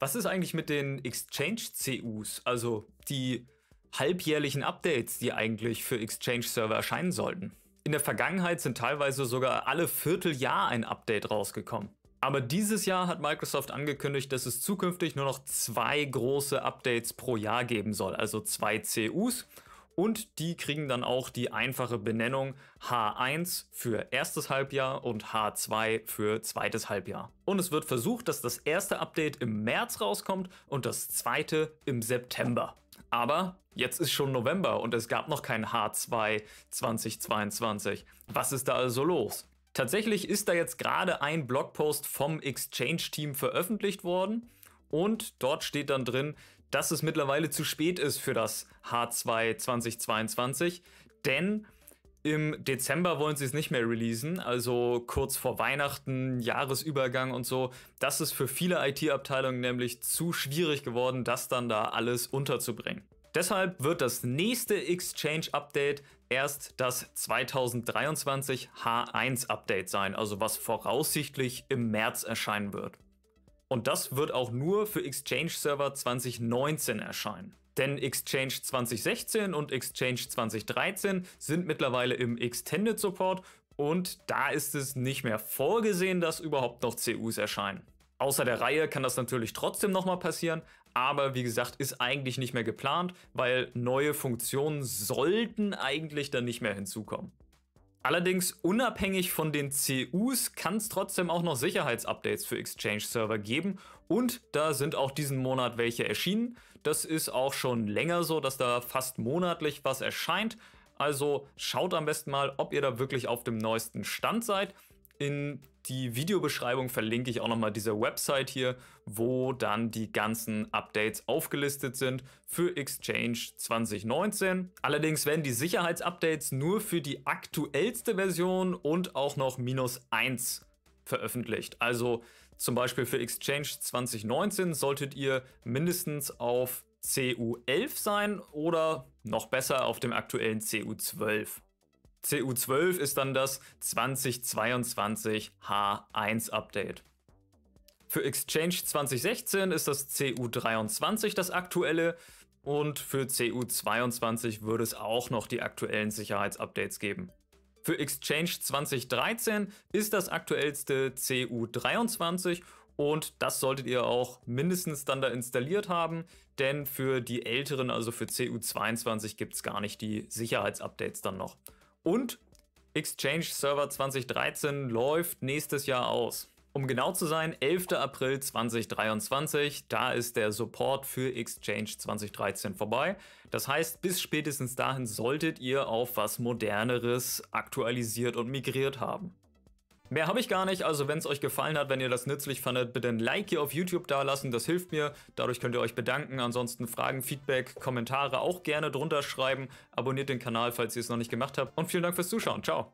Was ist eigentlich mit den Exchange-CUs, also die halbjährlichen Updates, die eigentlich für Exchange-Server erscheinen sollten? In der Vergangenheit sind teilweise sogar alle Vierteljahr ein Update rausgekommen. Aber dieses Jahr hat Microsoft angekündigt, dass es zukünftig nur noch zwei große Updates pro Jahr geben soll, also zwei CUs und die kriegen dann auch die einfache Benennung H1 für erstes Halbjahr und H2 für zweites Halbjahr. Und es wird versucht, dass das erste Update im März rauskommt und das zweite im September. Aber jetzt ist schon November und es gab noch kein H2 2022. Was ist da also los? Tatsächlich ist da jetzt gerade ein Blogpost vom Exchange-Team veröffentlicht worden und dort steht dann drin, dass es mittlerweile zu spät ist für das H2 2022, denn im Dezember wollen sie es nicht mehr releasen, also kurz vor Weihnachten, Jahresübergang und so. Das ist für viele IT-Abteilungen nämlich zu schwierig geworden, das dann da alles unterzubringen. Deshalb wird das nächste Exchange-Update erst das 2023 H1-Update sein, also was voraussichtlich im März erscheinen wird. Und das wird auch nur für Exchange Server 2019 erscheinen. Denn Exchange 2016 und Exchange 2013 sind mittlerweile im Extended Support und da ist es nicht mehr vorgesehen, dass überhaupt noch CUs erscheinen. Außer der Reihe kann das natürlich trotzdem nochmal passieren, aber wie gesagt, ist eigentlich nicht mehr geplant, weil neue Funktionen sollten eigentlich dann nicht mehr hinzukommen. Allerdings unabhängig von den CUs kann es trotzdem auch noch Sicherheitsupdates für Exchange-Server geben und da sind auch diesen Monat welche erschienen. Das ist auch schon länger so, dass da fast monatlich was erscheint. Also schaut am besten mal, ob ihr da wirklich auf dem neuesten Stand seid. In die Videobeschreibung verlinke ich auch nochmal diese Website hier, wo dann die ganzen Updates aufgelistet sind für Exchange 2019. Allerdings werden die Sicherheitsupdates nur für die aktuellste Version und auch noch minus 1 veröffentlicht. Also zum Beispiel für Exchange 2019 solltet ihr mindestens auf CU11 sein oder noch besser auf dem aktuellen CU12. CU12 ist dann das 2022 H1 Update. Für Exchange 2016 ist das CU23 das aktuelle und für CU22 würde es auch noch die aktuellen Sicherheitsupdates geben. Für Exchange 2013 ist das aktuellste CU23 und das solltet ihr auch mindestens dann da installiert haben, denn für die älteren, also für CU22 gibt es gar nicht die Sicherheitsupdates dann noch. Und Exchange Server 2013 läuft nächstes Jahr aus. Um genau zu sein, 11. April 2023, da ist der Support für Exchange 2013 vorbei. Das heißt, bis spätestens dahin solltet ihr auf was Moderneres aktualisiert und migriert haben. Mehr habe ich gar nicht, also wenn es euch gefallen hat, wenn ihr das nützlich fandet, bitte ein Like hier auf YouTube dalassen, das hilft mir. Dadurch könnt ihr euch bedanken. Ansonsten Fragen, Feedback, Kommentare auch gerne drunter schreiben. Abonniert den Kanal, falls ihr es noch nicht gemacht habt. Und vielen Dank fürs Zuschauen. Ciao.